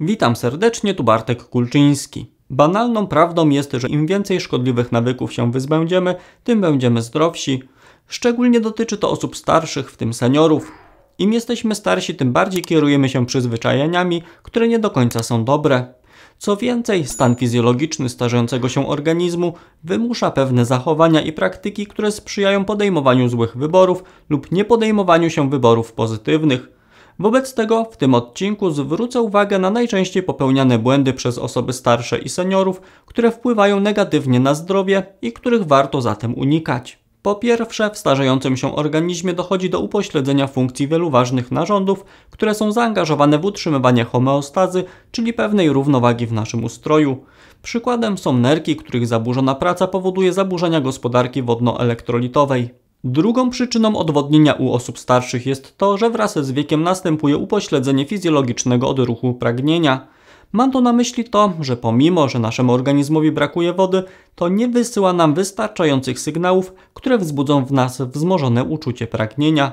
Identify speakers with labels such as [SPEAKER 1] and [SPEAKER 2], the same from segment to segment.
[SPEAKER 1] Witam serdecznie, tu Bartek Kulczyński. Banalną prawdą jest, że im więcej szkodliwych nawyków się wyzbędziemy, tym będziemy zdrowsi. Szczególnie dotyczy to osób starszych, w tym seniorów. Im jesteśmy starsi, tym bardziej kierujemy się przyzwyczajeniami, które nie do końca są dobre. Co więcej, stan fizjologiczny starzejącego się organizmu wymusza pewne zachowania i praktyki, które sprzyjają podejmowaniu złych wyborów lub niepodejmowaniu się wyborów pozytywnych. Wobec tego w tym odcinku zwrócę uwagę na najczęściej popełniane błędy przez osoby starsze i seniorów, które wpływają negatywnie na zdrowie i których warto zatem unikać. Po pierwsze, w starzejącym się organizmie dochodzi do upośledzenia funkcji wielu ważnych narządów, które są zaangażowane w utrzymywanie homeostazy, czyli pewnej równowagi w naszym ustroju. Przykładem są nerki, których zaburzona praca powoduje zaburzenia gospodarki wodno-elektrolitowej. Drugą przyczyną odwodnienia u osób starszych jest to, że wraz z wiekiem następuje upośledzenie fizjologicznego odruchu pragnienia. Mam to na myśli to, że pomimo, że naszemu organizmowi brakuje wody, to nie wysyła nam wystarczających sygnałów, które wzbudzą w nas wzmożone uczucie pragnienia.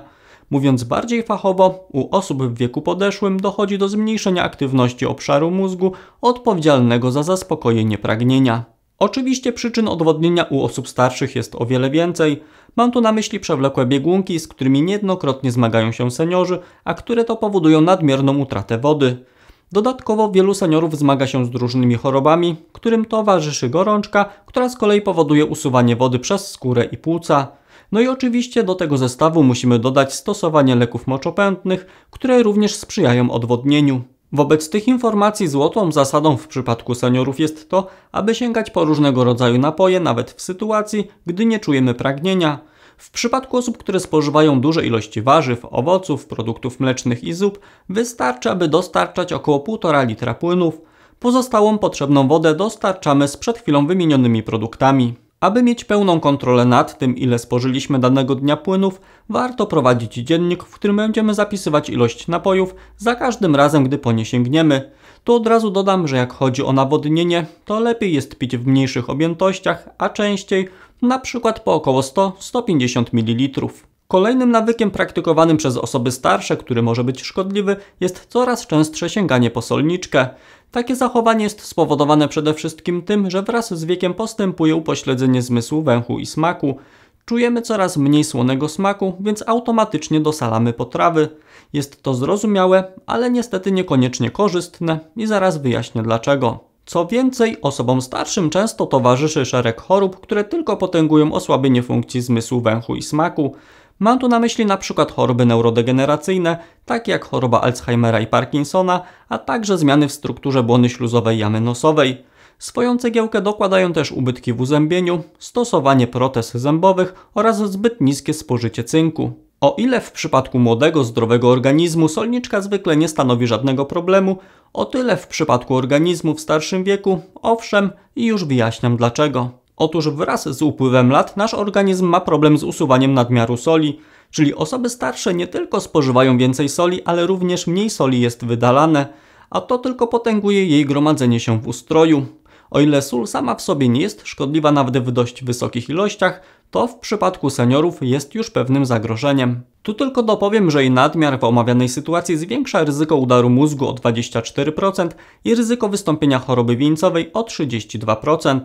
[SPEAKER 1] Mówiąc bardziej fachowo, u osób w wieku podeszłym dochodzi do zmniejszenia aktywności obszaru mózgu odpowiedzialnego za zaspokojenie pragnienia. Oczywiście przyczyn odwodnienia u osób starszych jest o wiele więcej. Mam tu na myśli przewlekłe biegunki, z którymi niejednokrotnie zmagają się seniorzy, a które to powodują nadmierną utratę wody. Dodatkowo wielu seniorów zmaga się z różnymi chorobami, którym towarzyszy gorączka, która z kolei powoduje usuwanie wody przez skórę i płuca. No i oczywiście do tego zestawu musimy dodać stosowanie leków moczopętnych, które również sprzyjają odwodnieniu. Wobec tych informacji złotą zasadą w przypadku seniorów jest to, aby sięgać po różnego rodzaju napoje nawet w sytuacji, gdy nie czujemy pragnienia. W przypadku osób, które spożywają duże ilości warzyw, owoców, produktów mlecznych i zup, wystarczy, aby dostarczać około 1,5 litra płynów. Pozostałą potrzebną wodę dostarczamy z przed chwilą wymienionymi produktami. Aby mieć pełną kontrolę nad tym, ile spożyliśmy danego dnia płynów, warto prowadzić dziennik, w którym będziemy zapisywać ilość napojów za każdym razem, gdy po nie sięgniemy. Tu od razu dodam, że jak chodzi o nawodnienie, to lepiej jest pić w mniejszych objętościach, a częściej, na przykład po około 100-150 ml. Kolejnym nawykiem praktykowanym przez osoby starsze, który może być szkodliwy, jest coraz częstsze sięganie po solniczkę. Takie zachowanie jest spowodowane przede wszystkim tym, że wraz z wiekiem postępuje upośledzenie zmysłu węchu i smaku. Czujemy coraz mniej słonego smaku, więc automatycznie dosalamy potrawy. Jest to zrozumiałe, ale niestety niekoniecznie korzystne i zaraz wyjaśnię dlaczego. Co więcej, osobom starszym często towarzyszy szereg chorób, które tylko potęgują osłabienie funkcji zmysłu węchu i smaku. Mam tu na myśli na przykład choroby neurodegeneracyjne, takie jak choroba Alzheimera i Parkinsona, a także zmiany w strukturze błony śluzowej jamy nosowej. Swoją cegiełkę dokładają też ubytki w uzębieniu, stosowanie protez zębowych oraz zbyt niskie spożycie cynku. O ile w przypadku młodego, zdrowego organizmu solniczka zwykle nie stanowi żadnego problemu, o tyle w przypadku organizmu w starszym wieku, owszem, i już wyjaśniam dlaczego. Otóż wraz z upływem lat nasz organizm ma problem z usuwaniem nadmiaru soli, czyli osoby starsze nie tylko spożywają więcej soli, ale również mniej soli jest wydalane, a to tylko potęguje jej gromadzenie się w ustroju. O ile sól sama w sobie nie jest szkodliwa nawet w dość wysokich ilościach, to w przypadku seniorów jest już pewnym zagrożeniem. Tu tylko dopowiem, że i nadmiar w omawianej sytuacji zwiększa ryzyko udaru mózgu o 24% i ryzyko wystąpienia choroby wieńcowej o 32%.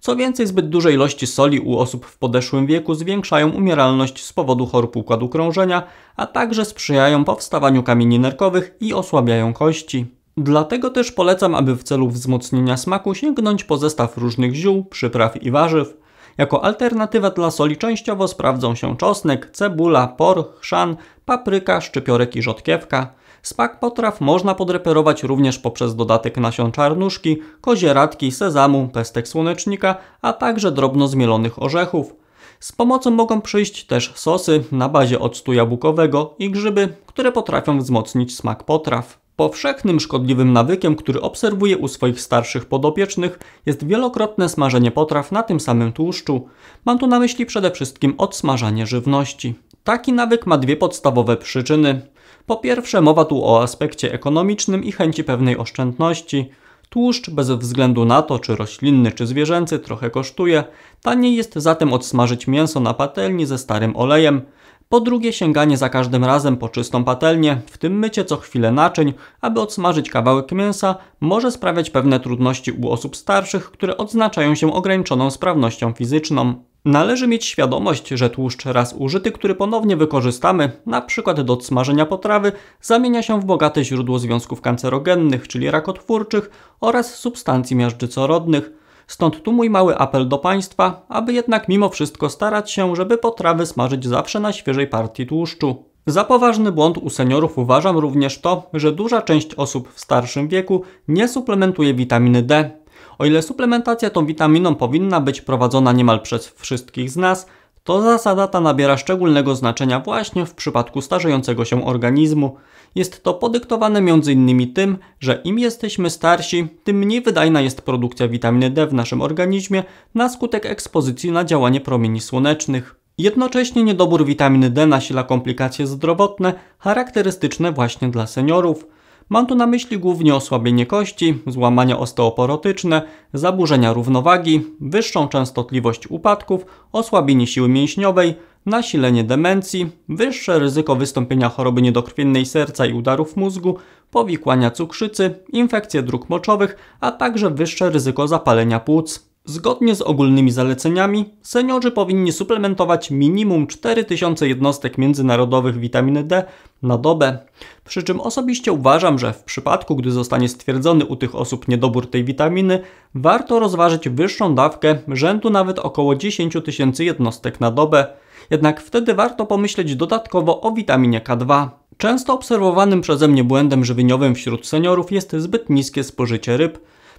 [SPEAKER 1] Co więcej, zbyt duże ilości soli u osób w podeszłym wieku zwiększają umieralność z powodu chorób układu krążenia, a także sprzyjają powstawaniu kamieni nerkowych i osłabiają kości. Dlatego też polecam, aby w celu wzmocnienia smaku sięgnąć po zestaw różnych ziół, przypraw i warzyw. Jako alternatywa dla soli częściowo sprawdzą się czosnek, cebula, por, chrzan, papryka, szczypiorek i rzodkiewka. Smak potraw można podreperować również poprzez dodatek nasion czarnuszki, kozieradki, sezamu, pestek słonecznika, a także drobno zmielonych orzechów. Z pomocą mogą przyjść też sosy na bazie octu jabłkowego i grzyby, które potrafią wzmocnić smak potraw. Powszechnym szkodliwym nawykiem, który obserwuję u swoich starszych podopiecznych, jest wielokrotne smażenie potraw na tym samym tłuszczu. Mam tu na myśli przede wszystkim odsmażanie żywności. Taki nawyk ma dwie podstawowe przyczyny. Po pierwsze, mowa tu o aspekcie ekonomicznym i chęci pewnej oszczędności. Tłuszcz, bez względu na to, czy roślinny, czy zwierzęcy, trochę kosztuje. Taniej jest zatem odsmażyć mięso na patelni ze starym olejem. Po drugie, sięganie za każdym razem po czystą patelnię, w tym mycie co chwilę naczyń, aby odsmażyć kawałek mięsa, może sprawiać pewne trudności u osób starszych, które odznaczają się ograniczoną sprawnością fizyczną. Należy mieć świadomość, że tłuszcz raz użyty, który ponownie wykorzystamy, np. do smażenia potrawy, zamienia się w bogate źródło związków kancerogennych, czyli rakotwórczych oraz substancji miażdżycorodnych. Stąd tu mój mały apel do Państwa, aby jednak mimo wszystko starać się, żeby potrawy smażyć zawsze na świeżej partii tłuszczu. Za poważny błąd u seniorów uważam również to, że duża część osób w starszym wieku nie suplementuje witaminy D, o ile suplementacja tą witaminą powinna być prowadzona niemal przez wszystkich z nas, to zasada ta nabiera szczególnego znaczenia właśnie w przypadku starzejącego się organizmu. Jest to podyktowane m.in. tym, że im jesteśmy starsi, tym mniej wydajna jest produkcja witaminy D w naszym organizmie na skutek ekspozycji na działanie promieni słonecznych. Jednocześnie niedobór witaminy D nasila komplikacje zdrowotne charakterystyczne właśnie dla seniorów. Mam tu na myśli głównie osłabienie kości, złamania osteoporotyczne, zaburzenia równowagi, wyższą częstotliwość upadków, osłabienie siły mięśniowej, nasilenie demencji, wyższe ryzyko wystąpienia choroby niedokrwiennej serca i udarów mózgu, powikłania cukrzycy, infekcje dróg moczowych, a także wyższe ryzyko zapalenia płuc. Zgodnie z ogólnymi zaleceniami, seniorzy powinni suplementować minimum 4000 jednostek międzynarodowych witaminy D na dobę. Przy czym osobiście uważam, że w przypadku, gdy zostanie stwierdzony u tych osób niedobór tej witaminy, warto rozważyć wyższą dawkę rzędu nawet około 10 tysięcy jednostek na dobę. Jednak wtedy warto pomyśleć dodatkowo o witaminie K2. Często obserwowanym przeze mnie błędem żywieniowym wśród seniorów jest zbyt niskie spożycie ryb,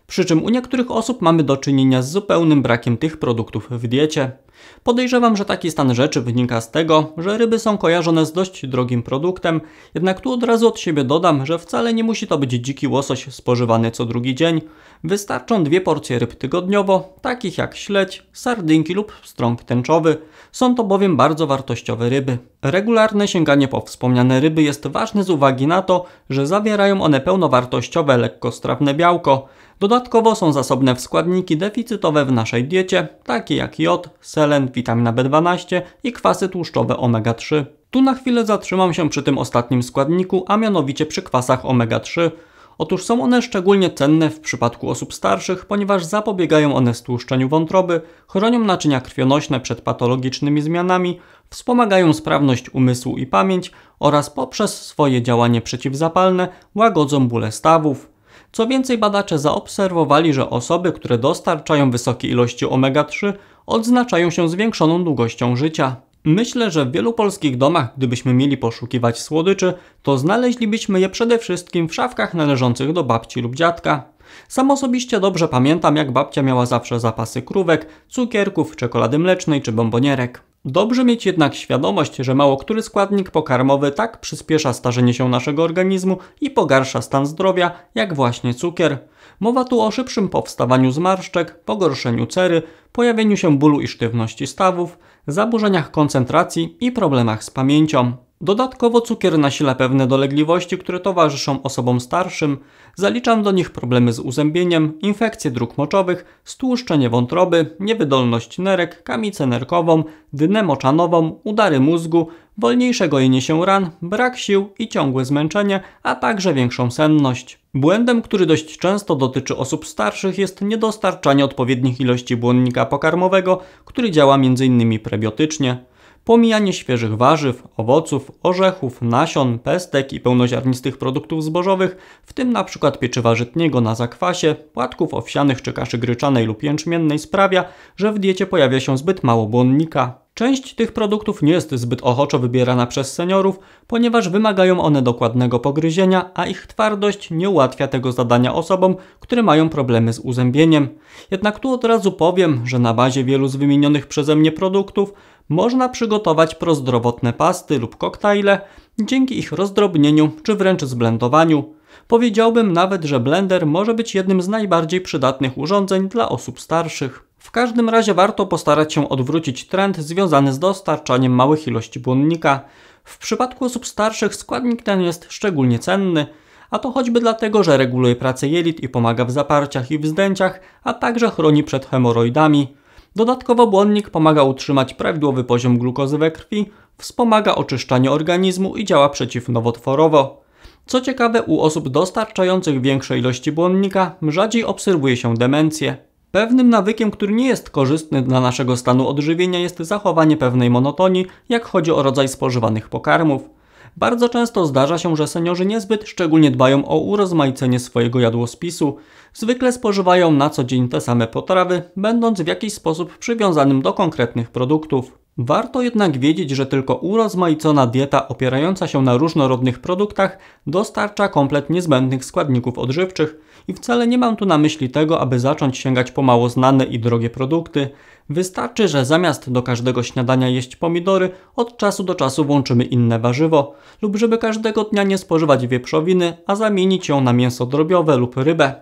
[SPEAKER 1] przy czym u niektórych osób mamy do czynienia z zupełnym brakiem tych produktów w diecie. Podejrzewam, że taki stan rzeczy wynika z tego, że ryby są kojarzone z dość drogim produktem, jednak tu od razu od siebie dodam, że wcale nie musi to być dziki łosoś spożywany co drugi dzień. Wystarczą dwie porcje ryb tygodniowo, takich jak śledź, sardynki lub strąg tęczowy. Są to bowiem bardzo wartościowe ryby. Regularne sięganie po wspomniane ryby jest ważne z uwagi na to, że zawierają one pełnowartościowe, lekkostrawne białko. Dodatkowo są zasobne w składniki deficytowe w naszej diecie, takie jak jod, selen, witamina B12 i kwasy tłuszczowe omega-3. Tu na chwilę zatrzymam się przy tym ostatnim składniku, a mianowicie przy kwasach omega-3. Otóż są one szczególnie cenne w przypadku osób starszych, ponieważ zapobiegają one stłuszczeniu wątroby, chronią naczynia krwionośne przed patologicznymi zmianami, wspomagają sprawność umysłu i pamięć oraz poprzez swoje działanie przeciwzapalne łagodzą bóle stawów, co więcej, badacze zaobserwowali, że osoby, które dostarczają wysokiej ilości omega-3, odznaczają się zwiększoną długością życia. Myślę, że w wielu polskich domach, gdybyśmy mieli poszukiwać słodyczy, to znaleźlibyśmy je przede wszystkim w szafkach należących do babci lub dziadka. Sam osobiście dobrze pamiętam, jak babcia miała zawsze zapasy krówek, cukierków, czekolady mlecznej czy bombonierek. Dobrze mieć jednak świadomość, że mało który składnik pokarmowy tak przyspiesza starzenie się naszego organizmu i pogarsza stan zdrowia, jak właśnie cukier. Mowa tu o szybszym powstawaniu zmarszczek, pogorszeniu cery, pojawieniu się bólu i sztywności stawów, zaburzeniach koncentracji i problemach z pamięcią. Dodatkowo cukier nasila pewne dolegliwości, które towarzyszą osobom starszym. Zaliczam do nich problemy z uzębieniem, infekcje dróg moczowych, stłuszczenie wątroby, niewydolność nerek, kamicę nerkową, dynę moczanową, udary mózgu, wolniejsze gojenie się ran, brak sił i ciągłe zmęczenie, a także większą senność. Błędem, który dość często dotyczy osób starszych jest niedostarczanie odpowiednich ilości błonnika pokarmowego, który działa m.in. prebiotycznie pomijanie świeżych warzyw, owoców, orzechów, nasion, pestek i pełnoziarnistych produktów zbożowych, w tym np. pieczywa żytniego na zakwasie, płatków owsianych czy kaszy gryczanej lub jęczmiennej sprawia, że w diecie pojawia się zbyt mało błonnika. Część tych produktów nie jest zbyt ochoczo wybierana przez seniorów, ponieważ wymagają one dokładnego pogryzienia, a ich twardość nie ułatwia tego zadania osobom, które mają problemy z uzębieniem. Jednak tu od razu powiem, że na bazie wielu z wymienionych przeze mnie produktów można przygotować prozdrowotne pasty lub koktajle dzięki ich rozdrobnieniu czy wręcz zblendowaniu. Powiedziałbym nawet, że blender może być jednym z najbardziej przydatnych urządzeń dla osób starszych. W każdym razie warto postarać się odwrócić trend związany z dostarczaniem małych ilości błonnika. W przypadku osób starszych składnik ten jest szczególnie cenny, a to choćby dlatego, że reguluje pracę jelit i pomaga w zaparciach i wzdęciach, a także chroni przed hemoroidami. Dodatkowo błonnik pomaga utrzymać prawidłowy poziom glukozy we krwi, wspomaga oczyszczanie organizmu i działa przeciwnowotworowo. Co ciekawe, u osób dostarczających większej ilości błonnika rzadziej obserwuje się demencję. Pewnym nawykiem, który nie jest korzystny dla naszego stanu odżywienia jest zachowanie pewnej monotonii, jak chodzi o rodzaj spożywanych pokarmów. Bardzo często zdarza się, że seniorzy niezbyt szczególnie dbają o urozmaicenie swojego jadłospisu. Zwykle spożywają na co dzień te same potrawy, będąc w jakiś sposób przywiązanym do konkretnych produktów. Warto jednak wiedzieć, że tylko urozmaicona dieta opierająca się na różnorodnych produktach dostarcza komplet niezbędnych składników odżywczych i wcale nie mam tu na myśli tego, aby zacząć sięgać po mało znane i drogie produkty. Wystarczy, że zamiast do każdego śniadania jeść pomidory, od czasu do czasu włączymy inne warzywo lub żeby każdego dnia nie spożywać wieprzowiny, a zamienić ją na mięso drobiowe lub rybę.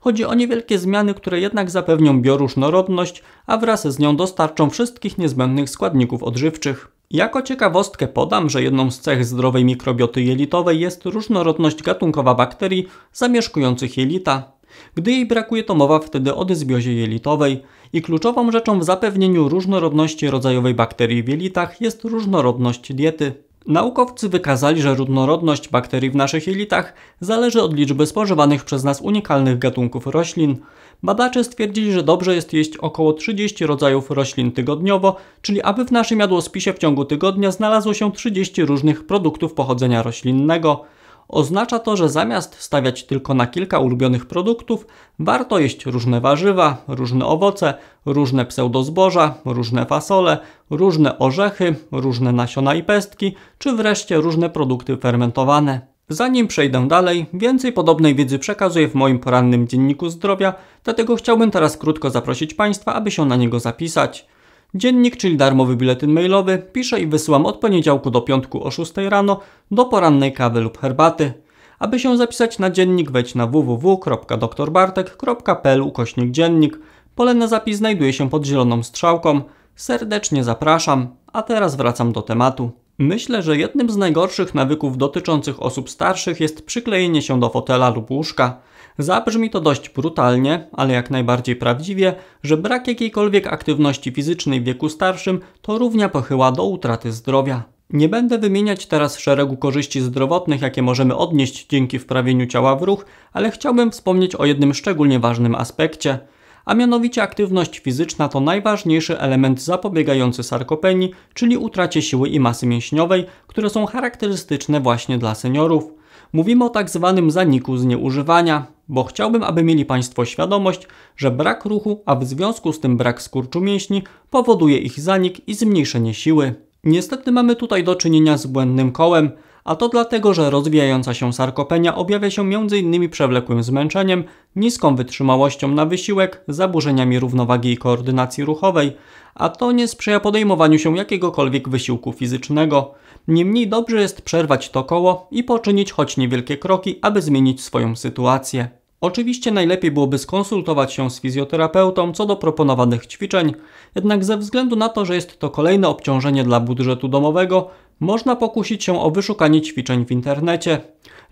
[SPEAKER 1] Chodzi o niewielkie zmiany, które jednak zapewnią bioróżnorodność, a wraz z nią dostarczą wszystkich niezbędnych składników odżywczych. Jako ciekawostkę podam, że jedną z cech zdrowej mikrobioty jelitowej jest różnorodność gatunkowa bakterii zamieszkujących jelita. Gdy jej brakuje, to mowa wtedy o dysbiozie jelitowej i kluczową rzeczą w zapewnieniu różnorodności rodzajowej bakterii w jelitach jest różnorodność diety. Naukowcy wykazali, że różnorodność bakterii w naszych jelitach zależy od liczby spożywanych przez nas unikalnych gatunków roślin. Badacze stwierdzili, że dobrze jest jeść około 30 rodzajów roślin tygodniowo, czyli aby w naszym jadłospisie w ciągu tygodnia znalazło się 30 różnych produktów pochodzenia roślinnego. Oznacza to, że zamiast stawiać tylko na kilka ulubionych produktów, warto jeść różne warzywa, różne owoce, różne pseudozboża, różne fasole, różne orzechy, różne nasiona i pestki, czy wreszcie różne produkty fermentowane. Zanim przejdę dalej, więcej podobnej wiedzy przekazuję w moim porannym dzienniku zdrowia, dlatego chciałbym teraz krótko zaprosić Państwa, aby się na niego zapisać. Dziennik, czyli darmowy biletyn mailowy, piszę i wysyłam od poniedziałku do piątku o 6 rano do porannej kawy lub herbaty. Aby się zapisać na dziennik, wejdź na www.doktorbartek.pl ukośnik dziennik. Pole na zapis znajduje się pod zieloną strzałką. Serdecznie zapraszam, a teraz wracam do tematu. Myślę, że jednym z najgorszych nawyków dotyczących osób starszych jest przyklejenie się do fotela lub łóżka. Zabrzmi to dość brutalnie, ale jak najbardziej prawdziwie, że brak jakiejkolwiek aktywności fizycznej w wieku starszym to równia pochyła do utraty zdrowia. Nie będę wymieniać teraz szeregu korzyści zdrowotnych, jakie możemy odnieść dzięki wprawieniu ciała w ruch, ale chciałbym wspomnieć o jednym szczególnie ważnym aspekcie a mianowicie aktywność fizyczna to najważniejszy element zapobiegający sarkopenii, czyli utracie siły i masy mięśniowej, które są charakterystyczne właśnie dla seniorów. Mówimy o tak zwanym zaniku z nieużywania, bo chciałbym, aby mieli Państwo świadomość, że brak ruchu, a w związku z tym brak skurczu mięśni, powoduje ich zanik i zmniejszenie siły. Niestety mamy tutaj do czynienia z błędnym kołem, a to dlatego, że rozwijająca się sarkopenia objawia się m.in. przewlekłym zmęczeniem, niską wytrzymałością na wysiłek, zaburzeniami równowagi i koordynacji ruchowej, a to nie sprzyja podejmowaniu się jakiegokolwiek wysiłku fizycznego. Niemniej dobrze jest przerwać to koło i poczynić choć niewielkie kroki, aby zmienić swoją sytuację. Oczywiście najlepiej byłoby skonsultować się z fizjoterapeutą co do proponowanych ćwiczeń, jednak ze względu na to, że jest to kolejne obciążenie dla budżetu domowego, można pokusić się o wyszukanie ćwiczeń w internecie.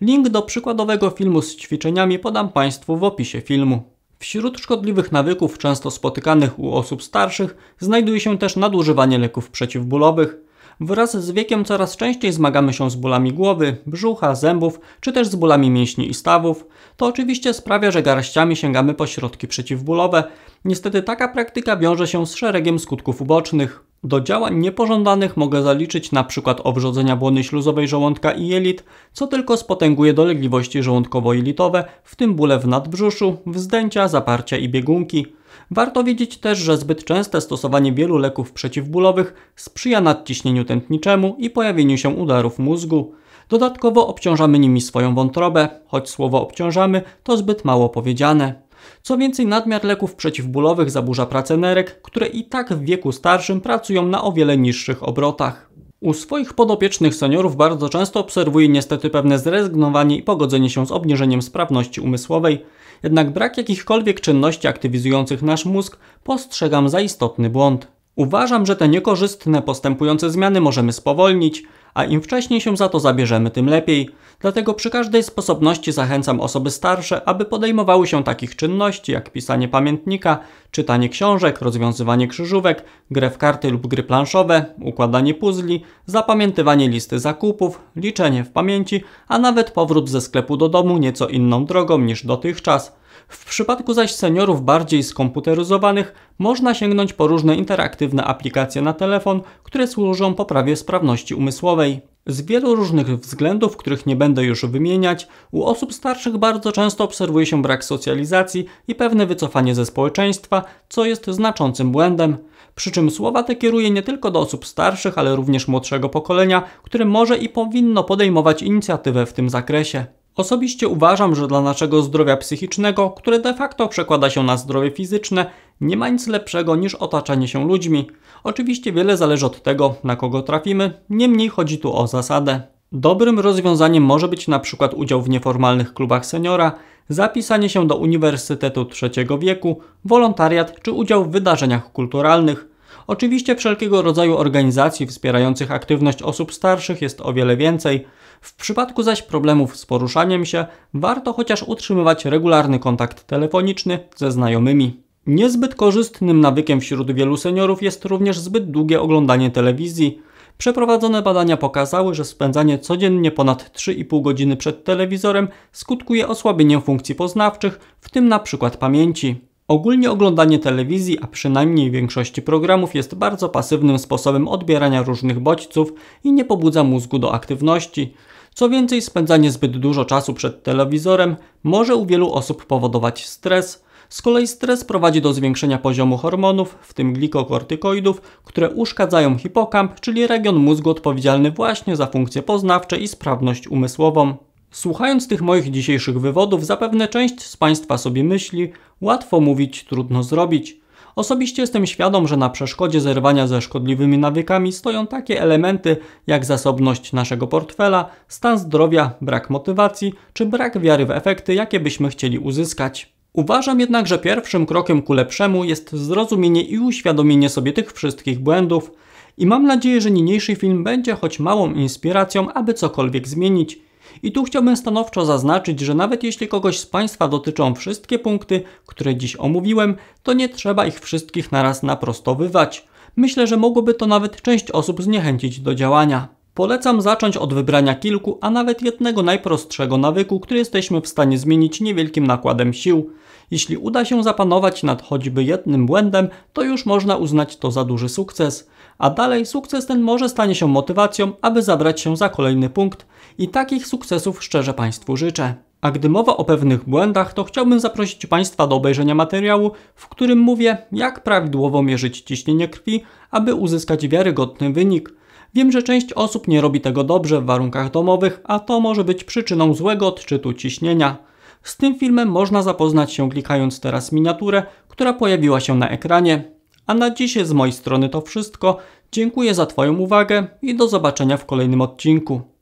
[SPEAKER 1] Link do przykładowego filmu z ćwiczeniami podam Państwu w opisie filmu. Wśród szkodliwych nawyków często spotykanych u osób starszych znajduje się też nadużywanie leków przeciwbólowych – Wraz z wiekiem coraz częściej zmagamy się z bólami głowy, brzucha, zębów, czy też z bólami mięśni i stawów. To oczywiście sprawia, że garściami sięgamy po środki przeciwbólowe. Niestety taka praktyka wiąże się z szeregiem skutków ubocznych. Do działań niepożądanych mogę zaliczyć np. obrzodzenia błony śluzowej żołądka i jelit, co tylko spotęguje dolegliwości żołądkowo-jelitowe, w tym bóle w nadbrzuszu, wzdęcia, zaparcia i biegunki. Warto wiedzieć też, że zbyt częste stosowanie wielu leków przeciwbólowych sprzyja nadciśnieniu tętniczemu i pojawieniu się udarów mózgu. Dodatkowo obciążamy nimi swoją wątrobę, choć słowo obciążamy to zbyt mało powiedziane. Co więcej, nadmiar leków przeciwbólowych zaburza pracę nerek, które i tak w wieku starszym pracują na o wiele niższych obrotach. U swoich podopiecznych seniorów bardzo często obserwuję niestety pewne zrezygnowanie i pogodzenie się z obniżeniem sprawności umysłowej, jednak brak jakichkolwiek czynności aktywizujących nasz mózg postrzegam za istotny błąd. Uważam, że te niekorzystne postępujące zmiany możemy spowolnić, a im wcześniej się za to zabierzemy, tym lepiej. Dlatego przy każdej sposobności zachęcam osoby starsze, aby podejmowały się takich czynności jak pisanie pamiętnika, czytanie książek, rozwiązywanie krzyżówek, grę w karty lub gry planszowe, układanie puzli, zapamiętywanie listy zakupów, liczenie w pamięci, a nawet powrót ze sklepu do domu nieco inną drogą niż dotychczas. W przypadku zaś seniorów bardziej skomputeryzowanych można sięgnąć po różne interaktywne aplikacje na telefon, które służą poprawie sprawności umysłowej. Z wielu różnych względów, których nie będę już wymieniać, u osób starszych bardzo często obserwuje się brak socjalizacji i pewne wycofanie ze społeczeństwa, co jest znaczącym błędem. Przy czym słowa te kieruje nie tylko do osób starszych, ale również młodszego pokolenia, które może i powinno podejmować inicjatywę w tym zakresie. Osobiście uważam, że dla naszego zdrowia psychicznego, które de facto przekłada się na zdrowie fizyczne, nie ma nic lepszego niż otaczanie się ludźmi. Oczywiście wiele zależy od tego, na kogo trafimy, niemniej chodzi tu o zasadę. Dobrym rozwiązaniem może być na przykład udział w nieformalnych klubach seniora, zapisanie się do Uniwersytetu Trzeciego Wieku, wolontariat czy udział w wydarzeniach kulturalnych. Oczywiście wszelkiego rodzaju organizacji wspierających aktywność osób starszych jest o wiele więcej. W przypadku zaś problemów z poruszaniem się, warto chociaż utrzymywać regularny kontakt telefoniczny ze znajomymi. Niezbyt korzystnym nawykiem wśród wielu seniorów jest również zbyt długie oglądanie telewizji. Przeprowadzone badania pokazały, że spędzanie codziennie ponad 3,5 godziny przed telewizorem skutkuje osłabieniem funkcji poznawczych, w tym na przykład pamięci. Ogólnie oglądanie telewizji, a przynajmniej większości programów, jest bardzo pasywnym sposobem odbierania różnych bodźców i nie pobudza mózgu do aktywności. Co więcej, spędzanie zbyt dużo czasu przed telewizorem może u wielu osób powodować stres. Z kolei stres prowadzi do zwiększenia poziomu hormonów, w tym glikokortykoidów, które uszkadzają hipokamp, czyli region mózgu odpowiedzialny właśnie za funkcje poznawcze i sprawność umysłową. Słuchając tych moich dzisiejszych wywodów, zapewne część z Państwa sobie myśli, łatwo mówić, trudno zrobić. Osobiście jestem świadom, że na przeszkodzie zerwania ze szkodliwymi nawykami stoją takie elementy jak zasobność naszego portfela, stan zdrowia, brak motywacji czy brak wiary w efekty, jakie byśmy chcieli uzyskać. Uważam jednak, że pierwszym krokiem ku lepszemu jest zrozumienie i uświadomienie sobie tych wszystkich błędów i mam nadzieję, że niniejszy film będzie choć małą inspiracją, aby cokolwiek zmienić. I tu chciałbym stanowczo zaznaczyć, że nawet jeśli kogoś z Państwa dotyczą wszystkie punkty, które dziś omówiłem, to nie trzeba ich wszystkich naraz naprostowywać. Myślę, że mogłoby to nawet część osób zniechęcić do działania. Polecam zacząć od wybrania kilku, a nawet jednego najprostszego nawyku, który jesteśmy w stanie zmienić niewielkim nakładem sił. Jeśli uda się zapanować nad choćby jednym błędem, to już można uznać to za duży sukces. A dalej sukces ten może stanie się motywacją, aby zabrać się za kolejny punkt. I takich sukcesów szczerze Państwu życzę. A gdy mowa o pewnych błędach, to chciałbym zaprosić Państwa do obejrzenia materiału, w którym mówię, jak prawidłowo mierzyć ciśnienie krwi, aby uzyskać wiarygodny wynik. Wiem, że część osób nie robi tego dobrze w warunkach domowych, a to może być przyczyną złego odczytu ciśnienia. Z tym filmem można zapoznać się klikając teraz miniaturę, która pojawiła się na ekranie. A na dziś z mojej strony to wszystko. Dziękuję za Twoją uwagę i do zobaczenia w kolejnym odcinku.